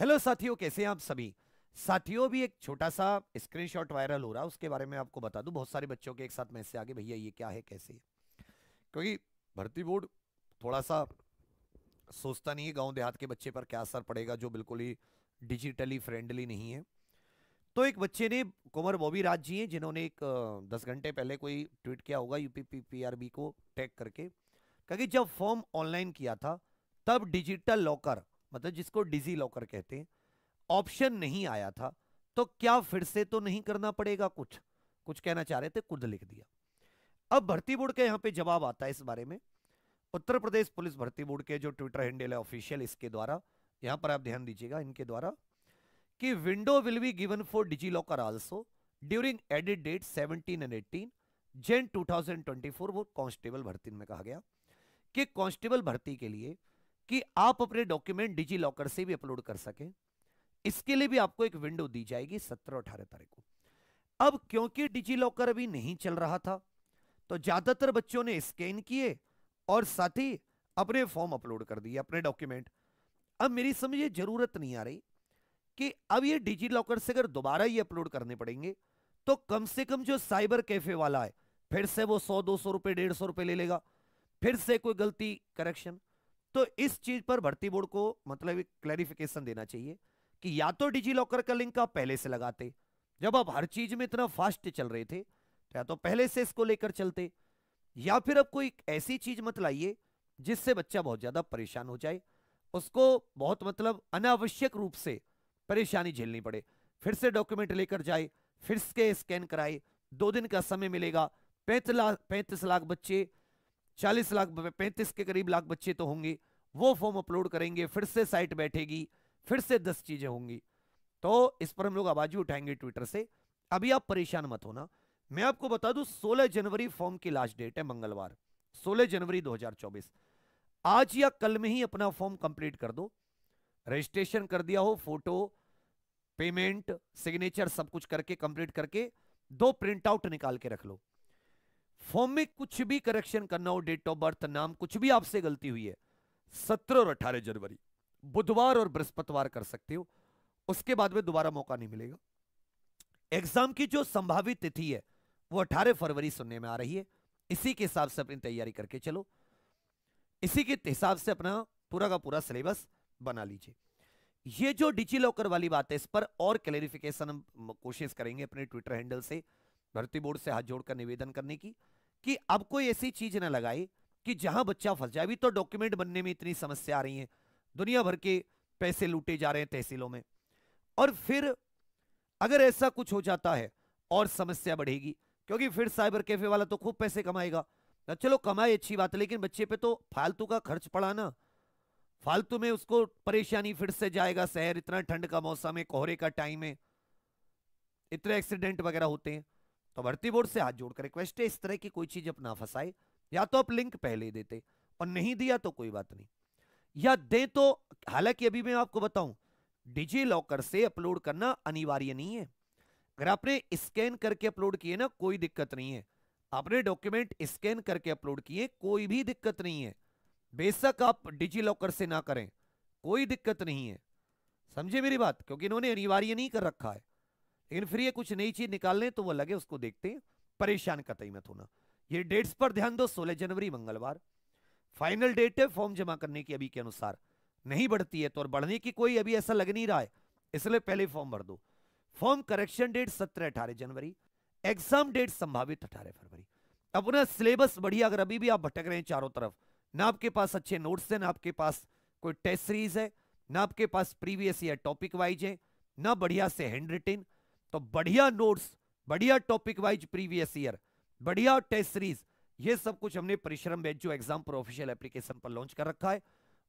hello साथियों कैसे हैं आप सभी साथियों भी एक छोटा सा स्क्रीनशॉट वायरल हो रहा है उसके बारे में आपको बता दूं बहुत सारे बच्चों के एक साथ मैसेज आगे भैया ये क्या है कैसे क्योंकि भर्ती बोर्ड थोड़ा सा सोचता नहीं है गांव देहात के बच्चे पर क्या असर पड़ेगा जो बिल्कुल ही डिजिटली फ्रेंडली नहीं है तो एक बच्चे ने कुंवर बॉबी राज जी हैं जिन्होंने एक दस घंटे पहले कोई ट्वीट किया होगा यूपी पीपीआरबी को टैग करके क्योंकि जब फॉर्म ऑनलाइन किया था तब डिजिटल लॉकर मतलब जिसको डिजी लॉकर कहते हैं ऑप्शन नहीं आया था तो क्या फिर से तो नहीं करना पड़ेगा कुछ कुछ कहना चाह रहे थे खुद लिख दिया अब भर्ती बोर्ड का यहां पे जवाब आता है इस बारे में उत्तर प्रदेश पुलिस भर्ती बोर्ड के जो ट्विटर हैंडल है ऑफिशियल इसके द्वारा यहां पर आप ध्यान दीजिएगा इनके द्वारा कि window will be given for DigiLocker also during edit date seventeen and 18 Jan 2024 वो कॉन्स्टेबल भर्ती में कहा गया कि कॉन्स्टेबल भर्ती के लिए कि आप अपने डॉक्यूमेंट डिजी लॉकर से भी अपलोड कर सके इसके लिए भी आपको एक विंडो दी जाएगी सत्रह अठारह तारीख को अब क्योंकि डिजी लॉकर अभी नहीं चल रहा था तो ज्यादातर बच्चों ने स्कैन किए और साथ ही अपने फॉर्म अपलोड कर दिए अपने डॉक्यूमेंट अब मेरी समझ ये जरूरत नहीं आ रही कि अब ये डिजी लॉकर से अगर दोबारा ये अपलोड करने पड़ेंगे तो कम से कम जो साइबर कैफे वाला है फिर से वो सौ दो सौ रुपए डेढ़ सौ रुपए ले लेगा फिर से कोई गलती करेक्शन तो इस चीज पर भर्ती बोर्ड को मतलब क्लैरिफिकेशन देना चाहिए कि या तो डिजी लॉकर का लिंक आप पहले से लगाते जब आप हर चीज में इतना फास्ट चल रहे थे तो या तो पहले से इसको लेकर चलते या फिर आप कोई ऐसी चीज मत लाइए जिससे बच्चा बहुत ज्यादा परेशान हो जाए उसको बहुत मतलब अनावश्यक रूप से परेशानी झेलनी पड़े फिर से डॉक्यूमेंट लेकर जाए फिर से स्कैन कराए दो दिन का समय मिलेगा पैंतीस लाख पैंतीस लाख बच्चे चालीस लाख पैंतीस के करीब लाख बच्चे तो होंगे वो फॉर्म अपलोड करेंगे फिर से साइट बैठेगी फिर से दस चीजें होंगी तो इस पर हम लोग आवाज उठाएंगे ट्विटर से अभी आप परेशान मत होना मैं आपको बता दूं 16 जनवरी फॉर्म की लास्ट डेट है मंगलवार 16 जनवरी 2024 आज या कल में ही अपना फॉर्म कंप्लीट कर दो रजिस्ट्रेशन कर दिया हो फोटो पेमेंट सिग्नेचर सब कुछ करके कंप्लीट करके दो प्रिंट आउट निकाल के रख लो फॉर्म में कुछ भी करेक्शन करना हो डेट ऑफ बर्थ नाम कुछ भी आपसे गलती हुई है सत्रह और अठारह जनवरी बुधवार और बृहस्पतिवार कर सकते हो उसके बाद में दोबारा मौका नहीं मिलेगा एग्जाम की जो संभावित तिथि है वो 18 फरवरी सुनने में आ रही है इसी के हिसाब से अपनी तैयारी करके चलो इसी के हिसाब से अपना पूरा का पूरा सिलेबस बना लीजिए ये जो डिजी लॉकर वाली बात है इस पर और क्लेरिफिकेशन हम कोशिश करेंगे अपने ट्विटर हैंडल से भर्ती बोर्ड से हाथ जोड़कर निवेदन करने की कि अब कोई ऐसी चीज ना लगाए कि जहां बच्चा फंस जाए अभी तो डॉक्यूमेंट बनने में इतनी समस्या आ रही है दुनिया भर के पैसे लूटे जा रहे हैं तहसीलों में और फिर अगर ऐसा कुछ हो जाता है और समस्या बढ़ेगी क्योंकि फिर साइबर कैफे वाला तो खूब पैसे कमाएगा तो चलो कमाए अच्छी बात है लेकिन बच्चे पे तो फालतू का खर्च पड़ा ना फालतू में उसको परेशानी फिर से जाएगा शहर इतना ठंड का मौसम है कोहरे का टाइम है इतने एक्सीडेंट वगैरह होते हैं तो भर्ती बोर्ड से हाथ जोड़कर रिक्वेस्ट है इस तरह की कोई चीज अपना फंसाए या तो आप लिंक पहले देते और नहीं दिया तो कोई बात नहीं या दे तो हालांकि अभी मैं आपको बताऊं डिजी लॉकर से अपलोड करना अनिवार्य नहीं है अगर आपने स्कैन करके अपलोड किए ना कोई दिक्कत नहीं है आपने डॉक्यूमेंट स्कैन करके अपलोड किए कोई भी दिक्कत नहीं है बेशक आप डिजी लॉकर से ना करें कोई दिक्कत नहीं है समझे मेरी बात क्योंकि इन्होंने अनिवार्य नहीं कर रखा है लेकिन फिर ये कुछ नई चीज निकाल लें तो वो लगे उसको देखते हैं परेशान कतई मत होना ये डेट्स पर ध्यान दो 16 जनवरी मंगलवार फाइनल डेट है फॉर्म जमा करने की अभी के अनुसार नहीं बढ़ती है तो और बढ़ने की कोई अभी ऐसा लग नहीं रहा है इसलिए पहले फॉर्म भर दो फॉर्म करेक्शन डेट सत्रह अठारह जनवरी एग्जाम डेट संभावित अठारह फरवरी अपना सिलेबस बढ़िया अगर अभी भी आप भटक रहे हैं चारों तरफ ना आपके पास अच्छे नोट्स हैं ना आपके पास कोई टेस्ट सीरीज है ना आपके पास प्रीवियस ईयर टॉपिक वाइज है ना बढ़िया से हैंड रिटिन तो बढ़िया नोट्स बढ़िया टॉपिक वाइज प्रीवियस ईयर बढ़िया टेस्ट सीरीज ये सब कुछ हमने परिश्रम बेंच जो एग्जाम पर ऑफिशियल एप्लीकेशन पर लॉन्च कर रखा है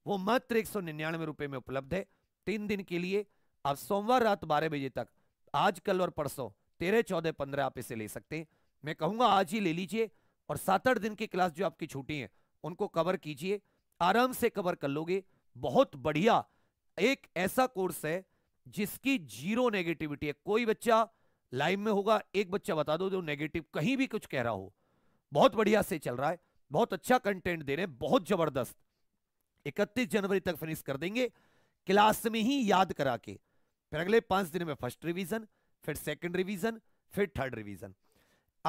वो मात्र एक सौ निन्यानवे रुपए में उपलब्ध है तीन दिन के लिए आप सोमवार रात बारह बजे तक आज कल और परसों तेरह चौदह पंद्रह आप इसे ले सकते हैं मैं कहूंगा आज ही ले लीजिए और सात आठ दिन की क्लास जो आपकी छूटी है उनको कवर कीजिए आराम से कवर कर लोगे बहुत बढ़िया एक ऐसा कोर्स है जिसकी जीरो नेगेटिविटी है कोई बच्चा लाइव में होगा एक बच्चा बता दो जो नेगेटिव कहीं भी कुछ कह रहा हो बहुत बढ़िया से चल रहा है बहुत अच्छा कंटेंट दे रहे हैं बहुत जबरदस्त 31 जनवरी तक फिनिश कर देंगे क्लास में ही याद करा के फिर अगले पांच दिन में फर्स्ट रिवीजन फिर सेकंड रिवीजन फिर थर्ड रिवीजन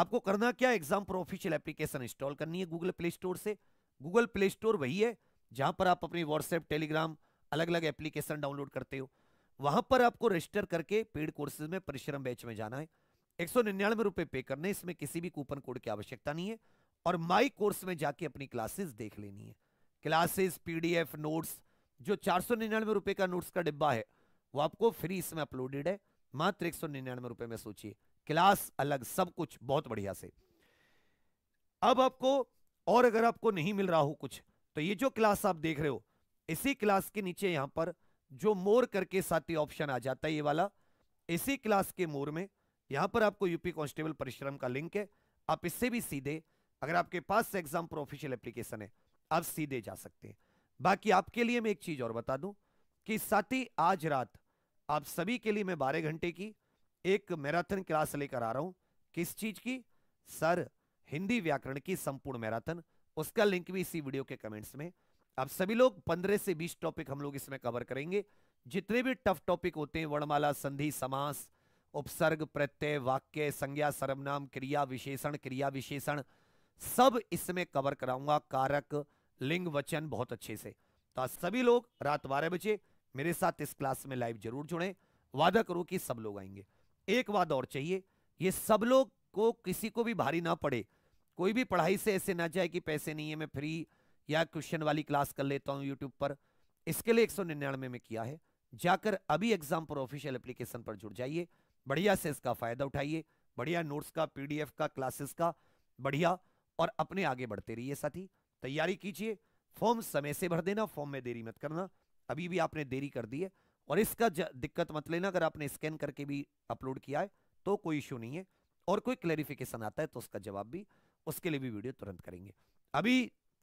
आपको करना क्या एग्जाम पर ऑफिशियल एप्लीकेशन इंस्टॉल करनी है गूगल प्ले स्टोर से गूगल प्ले स्टोर वही है जहां पर आप अपनी व्हाट्सएप टेलीग्राम अलग अलग एप्लीकेशन डाउनलोड करते हो वहां पर आपको रजिस्टर करके पेड कोर्सेज में परिश्रम बैच में जाना है एक सौ निन्यानवे रुपए पे करने इसमें किसी भी कूपन कोड की आवश्यकता नहीं है और माई कोर्स में जाके अपनी क्लासेस देख लेनी है क्लासेस पीडीएफ नोट्स जो चार सौ निन्यानवे रुपए का नोट्स का डिब्बा है वो आपको फ्री इसमें अपलोडेड है मात्र एक सौ निन्यानवे रुपए में सोचिए क्लास अलग सब कुछ बहुत बढ़िया से अब आपको और अगर आपको नहीं मिल रहा हो कुछ तो ये जो क्लास आप देख रहे हो इसी क्लास के नीचे यहां पर जो मोर करके साथी ऑप्शन आ जाता है ये वाला इसी क्लास के मोर में यहां पर आपको यूपी कांस्टेबल परिश्रम का लिंक है आप इससे भी सीधे अगर आपके पास एग्जाम पर ऑफिशियल एप्लीकेशन है आप सीधे जा सकते हैं बाकी आपके लिए मैं एक चीज और बता दूं कि साथी आज रात आप सभी के लिए मैं बारह घंटे की एक मैराथन क्लास लेकर आ रहा हूं किस चीज की सर हिंदी व्याकरण की संपूर्ण मैराथन उसका लिंक भी इसी वीडियो के कमेंट्स में अब सभी लोग पंद्रह से बीस टॉपिक हम लोग इसमें कवर करेंगे जितने भी टफ टॉपिक होते हैं वर्णमाला संधि समास उपसर्ग प्रत्यय वाक्य संज्ञा सर्वनाम क्रिया विशेषण क्रिया विशेषण सब इसमें कवर कराऊंगा कारक लिंग वचन बहुत अच्छे से तो आज सभी लोग रात बारह बजे मेरे साथ इस क्लास में लाइव जरूर जुड़े वादा करो कि सब लोग आएंगे एक वाद और चाहिए ये सब लोग को किसी को भी भारी ना पड़े कोई भी पढ़ाई से ऐसे ना जाए कि पैसे नहीं है मैं फ्री या क्वेश्चन वाली क्लास कर लेता हूं यूट्यूब पर इसके लिए एक सौ निन्यानवे में किया है जाकर अभी एग्जाम पर ऑफिशियल एप्लीकेशन पर जुड़ जाइए बढ़िया से इसका फायदा उठाइए बढ़िया नोट्स का पीडीएफ का क्लासेस का बढ़िया और अपने आगे बढ़ते रहिए साथी तैयारी कीजिए फॉर्म समय से भर देना फॉर्म में देरी मत करना अभी भी आपने देरी कर दी है और इसका दिक्कत मत लेना अगर आपने स्कैन करके भी अपलोड किया है तो कोई इश्यू नहीं है और कोई क्लैरिफिकेशन आता है तो उसका जवाब भी उसके लिए भी वीडियो तुरंत करेंगे अभी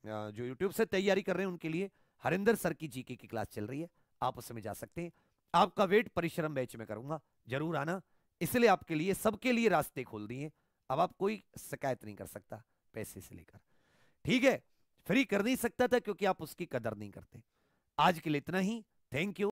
जो यूट्यूब से तैयारी कर रहे हैं उनके लिए हरिंदर सर की जीके की क्लास चल रही है आप उसमें जा सकते हैं आपका वेट परिश्रम बैच में करूंगा जरूर आना इसलिए आपके लिए सबके लिए रास्ते खोल दिए अब आप कोई शिकायत नहीं कर सकता पैसे से लेकर ठीक है फ्री कर नहीं सकता था क्योंकि आप उसकी कदर नहीं करते आज के लिए इतना ही थैंक यू